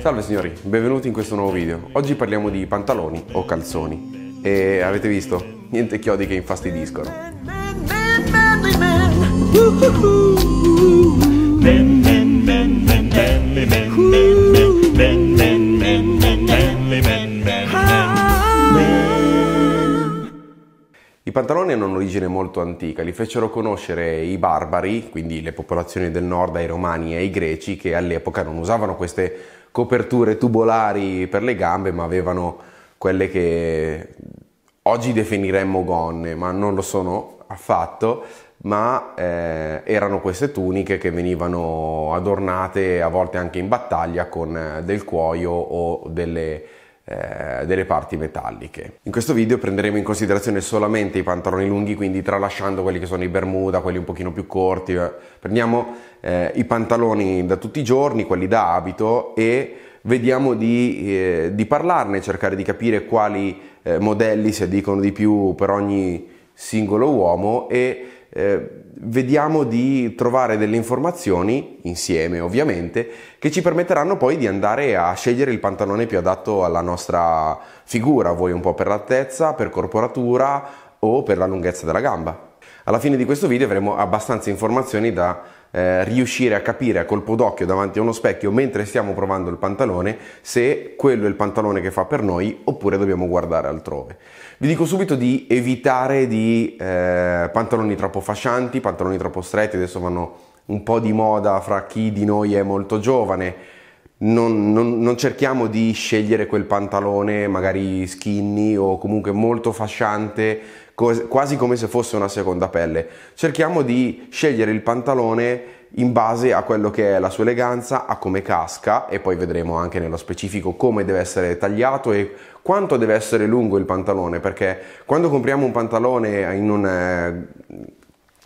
Salve signori, benvenuti in questo nuovo video. Oggi parliamo di pantaloni o calzoni. E avete visto? Niente chiodi che infastidiscono. I pantaloni hanno un'origine molto antica, li fecero conoscere i barbari, quindi le popolazioni del nord, ai romani e ai greci, che all'epoca non usavano queste coperture tubolari per le gambe, ma avevano quelle che oggi definiremmo gonne, ma non lo sono affatto, ma eh, erano queste tuniche che venivano adornate a volte anche in battaglia con eh, del cuoio o delle eh, delle parti metalliche. In questo video prenderemo in considerazione solamente i pantaloni lunghi, quindi tralasciando quelli che sono i bermuda, quelli un pochino più corti. Eh. Prendiamo eh, i pantaloni da tutti i giorni, quelli da abito e vediamo di, eh, di parlarne, cercare di capire quali eh, modelli si addicono di più per ogni singolo uomo e eh, vediamo di trovare delle informazioni, insieme ovviamente, che ci permetteranno poi di andare a scegliere il pantalone più adatto alla nostra figura, vuoi un po' per l'altezza, per corporatura o per la lunghezza della gamba. Alla fine di questo video avremo abbastanza informazioni da eh, riuscire a capire a colpo d'occhio davanti a uno specchio mentre stiamo provando il pantalone se quello è il pantalone che fa per noi oppure dobbiamo guardare altrove. Vi dico subito di evitare di eh, pantaloni troppo fascianti, pantaloni troppo stretti, adesso vanno un po' di moda fra chi di noi è molto giovane non, non, non, cerchiamo di scegliere quel pantalone magari skinny o comunque molto fasciante, quasi come se fosse una seconda pelle. Cerchiamo di scegliere il pantalone in base a quello che è la sua eleganza, a come casca e poi vedremo anche nello specifico come deve essere tagliato e quanto deve essere lungo il pantalone, perché quando compriamo un pantalone in un eh,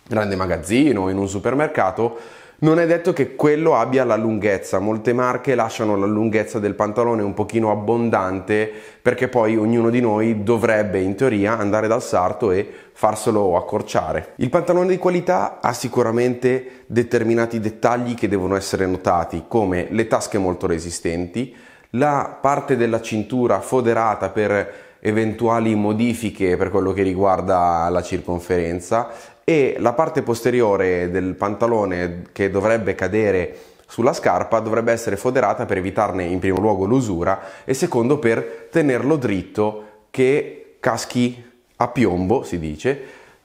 grande magazzino, in un supermercato, non è detto che quello abbia la lunghezza, molte marche lasciano la lunghezza del pantalone un pochino abbondante perché poi ognuno di noi dovrebbe in teoria andare dal sarto e farselo accorciare. Il pantalone di qualità ha sicuramente determinati dettagli che devono essere notati come le tasche molto resistenti, la parte della cintura foderata per eventuali modifiche per quello che riguarda la circonferenza e la parte posteriore del pantalone che dovrebbe cadere sulla scarpa dovrebbe essere foderata per evitarne in primo luogo l'usura e secondo per tenerlo dritto che caschi a piombo, si dice,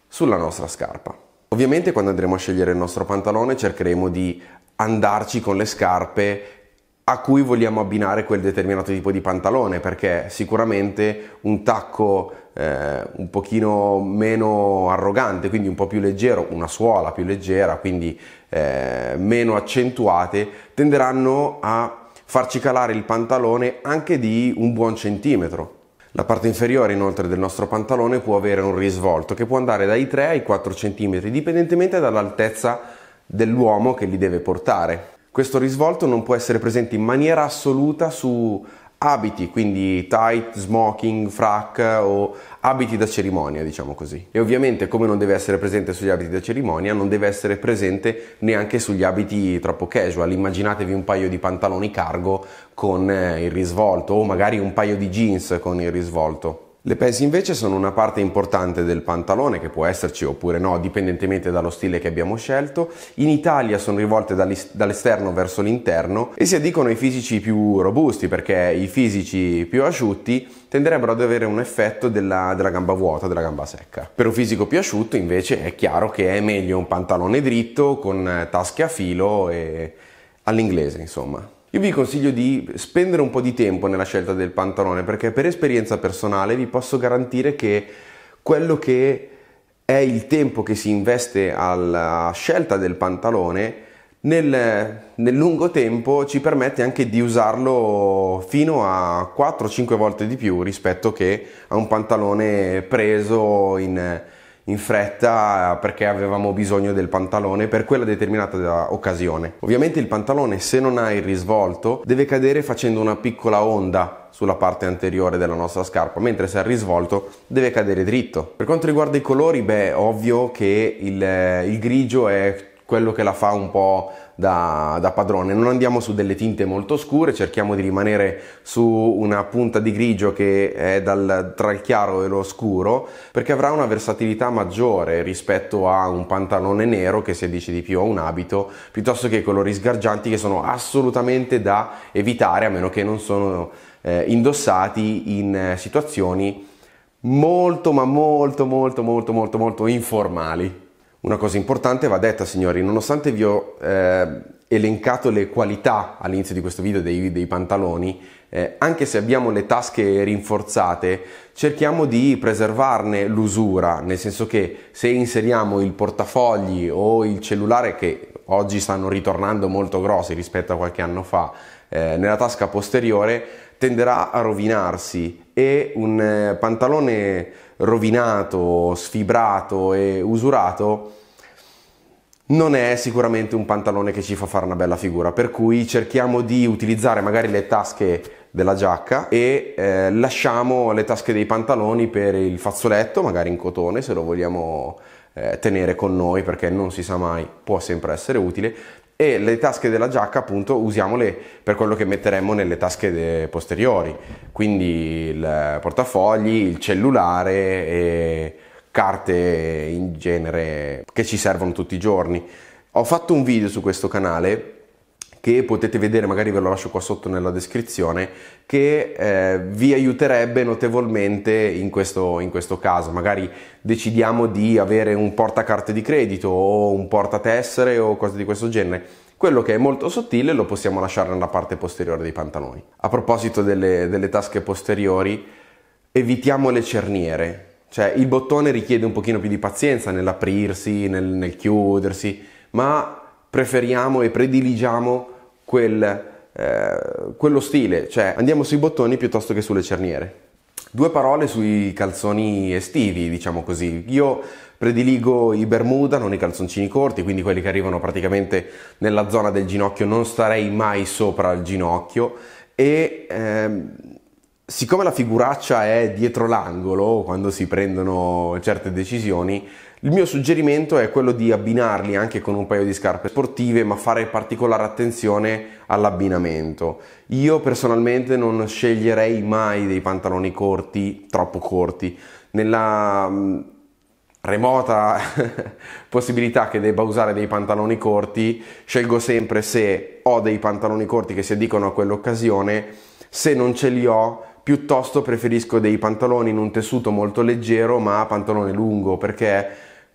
sulla nostra scarpa. Ovviamente quando andremo a scegliere il nostro pantalone cercheremo di andarci con le scarpe a cui vogliamo abbinare quel determinato tipo di pantalone perché sicuramente un tacco eh, un pochino meno arrogante quindi un po' più leggero una suola più leggera quindi eh, meno accentuate tenderanno a farci calare il pantalone anche di un buon centimetro la parte inferiore inoltre del nostro pantalone può avere un risvolto che può andare dai 3 ai 4 centimetri dipendentemente dall'altezza dell'uomo che li deve portare questo risvolto non può essere presente in maniera assoluta su abiti, quindi tight, smoking, frac o abiti da cerimonia, diciamo così. E ovviamente come non deve essere presente sugli abiti da cerimonia, non deve essere presente neanche sugli abiti troppo casual. Immaginatevi un paio di pantaloni cargo con eh, il risvolto o magari un paio di jeans con il risvolto. Le pesi invece sono una parte importante del pantalone che può esserci oppure no, dipendentemente dallo stile che abbiamo scelto. In Italia sono rivolte dall'esterno verso l'interno e si addicono ai fisici più robusti perché i fisici più asciutti tenderebbero ad avere un effetto della, della gamba vuota, della gamba secca. Per un fisico più asciutto invece è chiaro che è meglio un pantalone dritto con tasche a filo e all'inglese insomma. Io vi consiglio di spendere un po' di tempo nella scelta del pantalone perché per esperienza personale vi posso garantire che quello che è il tempo che si investe alla scelta del pantalone nel, nel lungo tempo ci permette anche di usarlo fino a 4-5 volte di più rispetto che a un pantalone preso in in fretta eh, perché avevamo bisogno del pantalone per quella determinata eh, occasione. Ovviamente il pantalone se non ha il risvolto deve cadere facendo una piccola onda sulla parte anteriore della nostra scarpa, mentre se ha il risvolto deve cadere dritto. Per quanto riguarda i colori, beh, ovvio che il, eh, il grigio è quello che la fa un po' da, da, padrone. Non andiamo su delle tinte molto scure, cerchiamo di rimanere su una punta di grigio che è dal, tra il chiaro e lo scuro, perché avrà una versatilità maggiore rispetto a un pantalone nero che si addice di più a un abito, piuttosto che colori sgargianti che sono assolutamente da evitare a meno che non sono eh, indossati in eh, situazioni molto ma molto molto molto molto molto informali. Una cosa importante va detta, signori, nonostante vi ho eh, elencato le qualità all'inizio di questo video dei, dei pantaloni, eh, anche se abbiamo le tasche rinforzate, cerchiamo di preservarne l'usura, nel senso che se inseriamo il portafogli o il cellulare, che oggi stanno ritornando molto grossi rispetto a qualche anno fa, eh, nella tasca posteriore, tenderà a rovinarsi e un eh, pantalone rovinato, sfibrato e usurato non è sicuramente un pantalone che ci fa fare una bella figura, per cui cerchiamo di utilizzare magari le tasche della giacca e eh, lasciamo le tasche dei pantaloni per il fazzoletto, magari in cotone se lo vogliamo eh, tenere con noi perché non si sa mai, può sempre essere utile, e le tasche della giacca appunto usiamole per quello che metteremo nelle tasche eh, posteriori, quindi il portafogli, il cellulare e carte in genere che ci servono tutti i giorni. Ho fatto un video su questo canale che potete vedere, magari ve lo lascio qua sotto nella descrizione, che eh, vi aiuterebbe notevolmente in questo, in questo, caso. Magari decidiamo di avere un portacarte di credito o un portatessere o cose di questo genere. Quello che è molto sottile lo possiamo lasciare nella parte posteriore dei pantaloni. A proposito delle, delle tasche posteriori, evitiamo le cerniere. Cioè il bottone richiede un pochino più di pazienza nell'aprirsi, nel, nel chiudersi, ma preferiamo e prediligiamo quel, eh, quello stile, cioè andiamo sui bottoni piuttosto che sulle cerniere. Due parole sui calzoni estivi, diciamo così. Io prediligo i Bermuda, non i calzoncini corti, quindi quelli che arrivano praticamente nella zona del ginocchio, non starei mai sopra il ginocchio e ehm, siccome la figuraccia è dietro l'angolo quando si prendono certe decisioni, il mio suggerimento è quello di abbinarli anche con un paio di scarpe sportive, ma fare particolare attenzione all'abbinamento. Io personalmente non sceglierei mai dei pantaloni corti, troppo corti. Nella mm, remota possibilità che debba usare dei pantaloni corti, scelgo sempre se ho dei pantaloni corti che si addicono a quell'occasione, se non ce li ho piuttosto preferisco dei pantaloni in un tessuto molto leggero ma pantalone lungo perché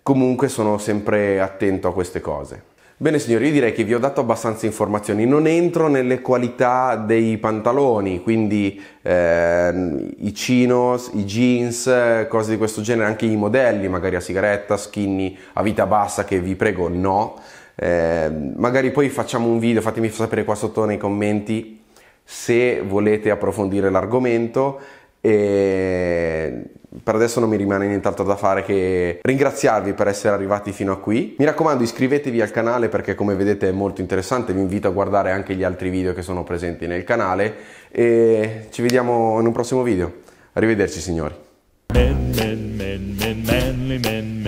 comunque sono sempre attento a queste cose. Bene signori, io direi che vi ho dato abbastanza informazioni, non entro nelle qualità dei pantaloni, quindi eh, i chinos, i jeans, cose di questo genere, anche i modelli, magari a sigaretta, skinny, a vita bassa, che vi prego no. Eh, magari poi facciamo un video, fatemi sapere qua sotto nei commenti se volete approfondire l'argomento. E per adesso non mi rimane nient'altro da fare che ringraziarvi per essere arrivati fino a qui. Mi raccomando, iscrivetevi al canale perché come vedete è molto interessante. Vi invito a guardare anche gli altri video che sono presenti nel canale. E ci vediamo in un prossimo video. Arrivederci signori. Men, men, men,